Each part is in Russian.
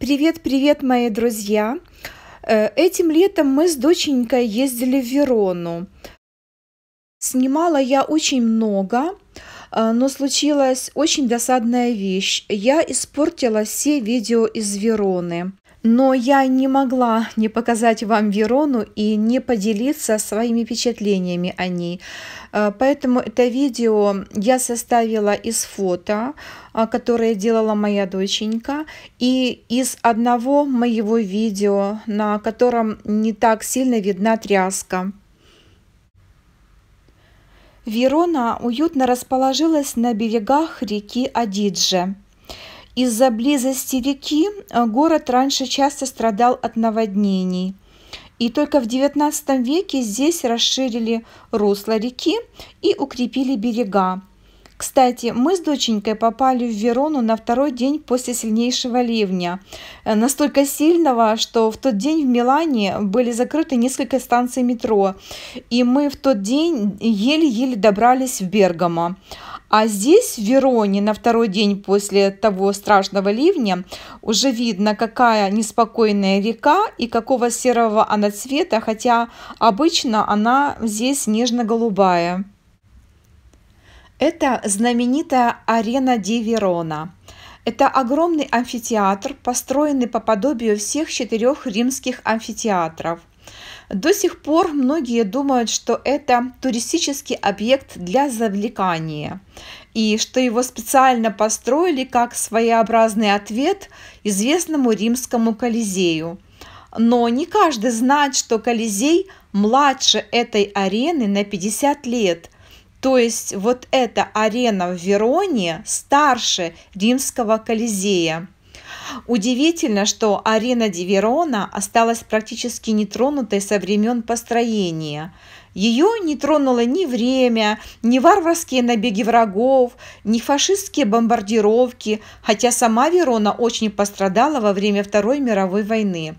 Привет, привет, мои друзья! Э, этим летом мы с доченькой ездили в Верону. Снимала я очень много, э, но случилась очень досадная вещь. Я испортила все видео из Вероны но я не могла не показать вам Верону и не поделиться своими впечатлениями о ней. Э, поэтому это видео я составила из фото, а, которое делала моя доченька, и из одного моего видео, на котором не так сильно видна тряска. Верона уютно расположилась на берегах реки Адидже – из-за близости реки э, город раньше часто страдал от наводнений. И только в XIX веке здесь расширили русло реки и укрепили берега, кстати, мы с доченькой попали в Верону на второй день после сильнейшего ливня. Э, настолько сильного, что в тот день в Милане были закрыты несколько станций метро. И мы в тот день еле-еле добрались в Бергамо. А здесь, в Вероне, на второй день после того страшного ливня, уже видно, какая неспокойная река и какого серого она цвета, хотя обычно она здесь нежно-голубая. Это знаменитая арена Ди Верона. Это огромный амфитеатр, построенный по подобию всех четырех римских амфитеатров. До сих пор многие думают, что это туристический объект для завлекания и что его специально построили как своеобразный ответ известному римскому Колизею. Но не каждый знает, что Колизей младше этой арены на 50 лет – то есть вот эта арена в Вероне старше римского Колизея. Удивительно, что арена Ди Верона осталась практически нетронутой со времен построения. Ее не тронуло ни время, ни варварские набеги врагов, ни фашистские бомбардировки, хотя сама Верона очень пострадала во время Второй мировой войны.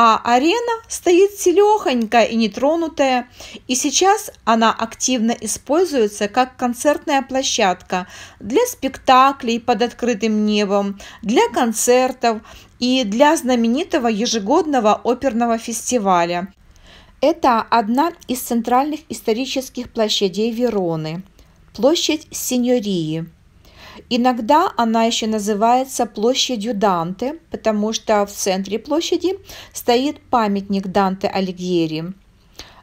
А арена стоит целехонькая и нетронутая, и сейчас она активно используется как концертная площадка для спектаклей под открытым небом, для концертов и для знаменитого ежегодного оперного фестиваля. Это одна из центральных исторических площадей Вероны – площадь Синьории – Иногда она еще называется площадью Данте, потому что в центре площади стоит памятник Данте Алигьери.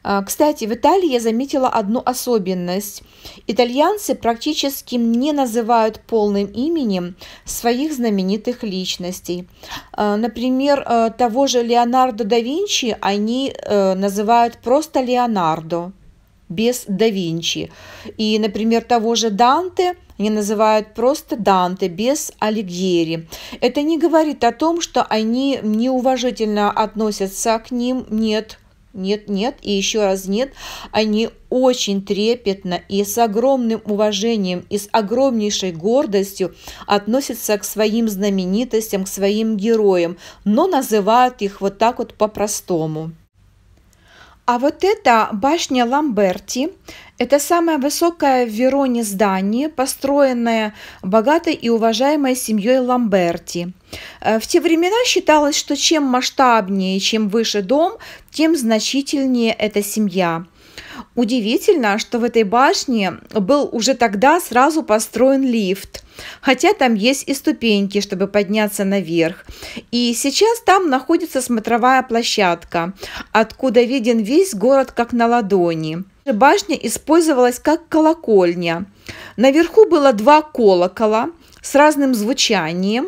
А, кстати, в Италии я заметила одну особенность. Итальянцы практически не называют полным именем своих знаменитых личностей. А, например, э, того же Леонардо да Винчи они э, называют просто Леонардо без да Винчи. И, например, того же Данте они называют просто Данте, без Алигьери. Это не говорит о том, что они неуважительно относятся к ним, нет, нет, нет, и еще раз нет, они очень трепетно и с огромным уважением и с огромнейшей гордостью относятся к своим знаменитостям, к своим героям, но называют их вот так вот по-простому. А вот эта башня Ламберти – это самое высокое в Вероне здание, построенное богатой и уважаемой семьей Ламберти. Э, в те времена считалось, что чем масштабнее, чем выше дом, тем значительнее эта семья – Удивительно, что в этой башне был уже тогда сразу построен лифт, хотя там есть и ступеньки, чтобы подняться наверх. И сейчас там находится смотровая площадка, откуда виден весь город как на ладони. Башня использовалась как колокольня. Наверху было два колокола с разным звучанием,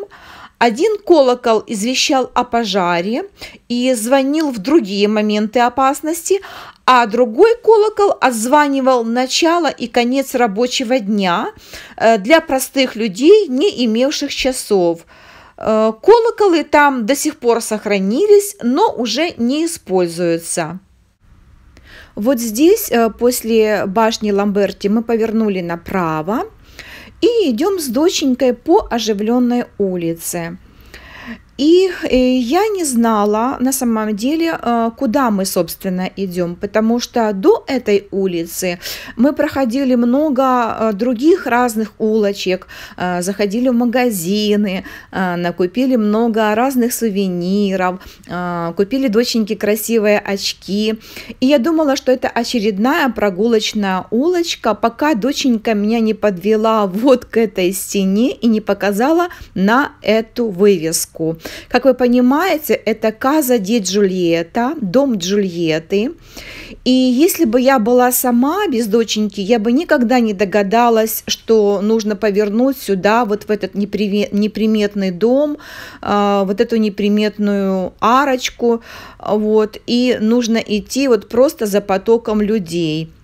один колокол извещал о пожаре и звонил в другие моменты опасности, а другой колокол отзванивал начало и конец рабочего дня э, для простых людей, не имевших часов. Э, колоколы там до сих пор сохранились, но уже не используются. Вот здесь, э, после башни Ламберти, мы повернули направо и идем с доченькой по оживленной улице. И э, я не знала на самом деле, э, куда мы, собственно, идем, потому что до этой улицы мы проходили много э, других разных улочек, заходили в магазины, накупили много разных сувениров, купили доченьки красивые очки. И я думала, что это очередная прогулочная улочка, пока доченька меня не подвела вот к этой стене и не показала на эту вывеску. Как вы понимаете, это «Каза де Джульетта», «Дом Джульетты». И если бы я была сама без доченьки, я бы никогда не догадалась, что нужно повернуть сюда, вот в этот неприметный дом, а, вот эту неприметную арочку, вот, и нужно идти вот просто за потоком людей –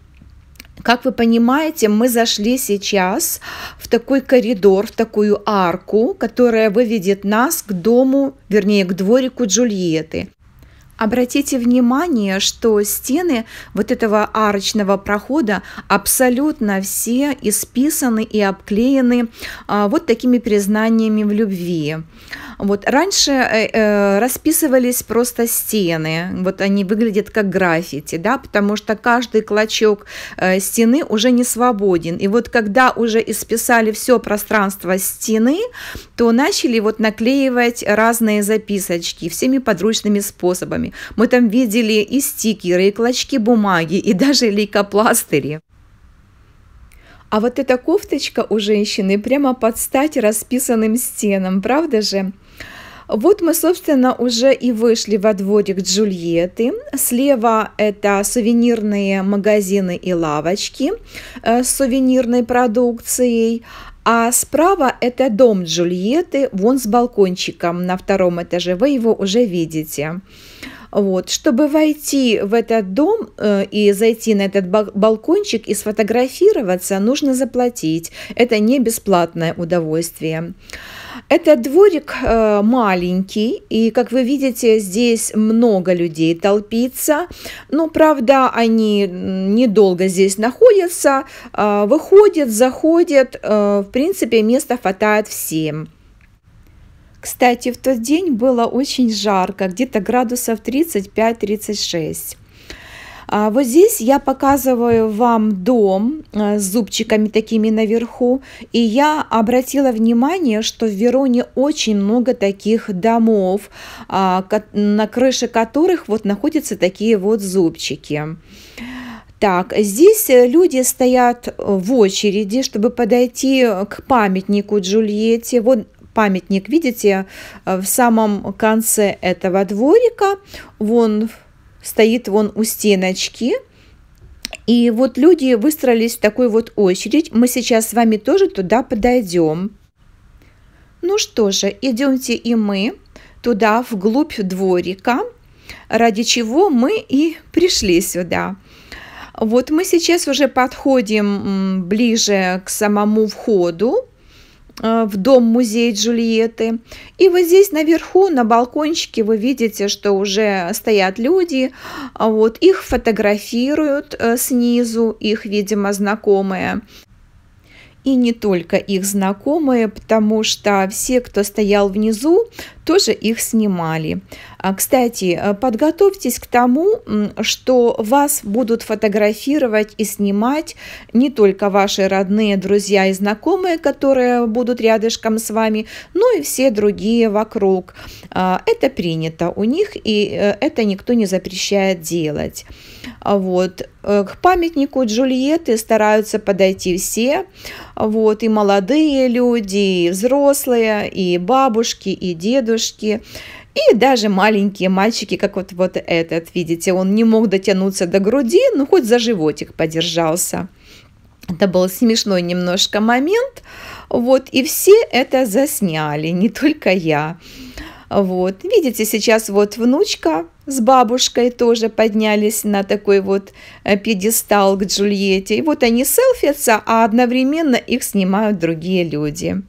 как вы понимаете, мы зашли сейчас в такой коридор, в такую арку, которая выведет нас к дому, вернее, к дворику Джульетты. Обратите внимание, что стены вот этого арочного прохода абсолютно все исписаны и обклеены а, вот такими признаниями в любви. Вот раньше э, э, расписывались просто стены, вот они выглядят как граффити, да, потому что каждый клочок э, стены уже не свободен. И вот когда уже исписали все пространство стены, то начали вот наклеивать разные записочки всеми подручными способами. Мы там видели и стикеры, и клочки бумаги, и даже лейкопластыри. А вот эта кофточка у женщины прямо под стать расписанным стенам, правда же? Вот мы, собственно, уже и вышли во дворик Джульетты. Слева это сувенирные магазины и лавочки э, с сувенирной продукцией. А справа это дом Джульетты, вон с балкончиком на втором этаже, вы его уже видите. Вот. Чтобы войти в этот дом э, и зайти на этот балкончик и сфотографироваться, нужно заплатить. Это не бесплатное удовольствие. Этот дворик э, маленький, и, как вы видите, здесь много людей толпится. Но, правда, они недолго здесь находятся, э, выходят, заходят. Э, в принципе, места хватает всем. Кстати, в тот день было очень жарко, где-то градусов 35-36. А, вот здесь я показываю вам дом а, с зубчиками такими наверху. И я обратила внимание, что в Вероне очень много таких домов, а, на крыше которых вот находятся такие вот зубчики. Так, здесь э, люди стоят в очереди, чтобы подойти к памятнику Джульетте. Вот памятник, видите, э, в самом конце этого дворика, вон стоит вон у стеночки, и вот люди выстроились в такую вот очередь. Мы сейчас с вами тоже туда подойдем. Ну что же, идемте и мы туда, вглубь дворика, ради чего мы и пришли сюда. Вот мы сейчас уже подходим ближе к самому входу. Э, в дом-музей Джульетты. И вот здесь наверху, на балкончике, вы видите, что уже стоят люди, а вот их фотографируют э, снизу, их, видимо, знакомые. И не только их знакомые, потому что все, кто стоял внизу, тоже их снимали. А, кстати, э, подготовьтесь к тому, что вас будут фотографировать и снимать не только ваши родные, друзья и знакомые, которые будут рядышком с вами, но и все другие вокруг. А, это принято у них, и э, это никто не запрещает делать. А, вот. Э, к памятнику Джульетты стараются подойти все, вот, и молодые люди, и взрослые, и бабушки, и дедушки, дедушки. И даже маленькие мальчики, как вот, вот этот, видите, он не мог дотянуться до груди, но хоть за животик подержался. Это был смешной немножко момент. Вот, и все это засняли, не только я. Вот, видите, сейчас вот внучка с бабушкой тоже поднялись на такой вот э, пьедестал к Джульетте. И вот они селфятся, а одновременно их снимают другие люди.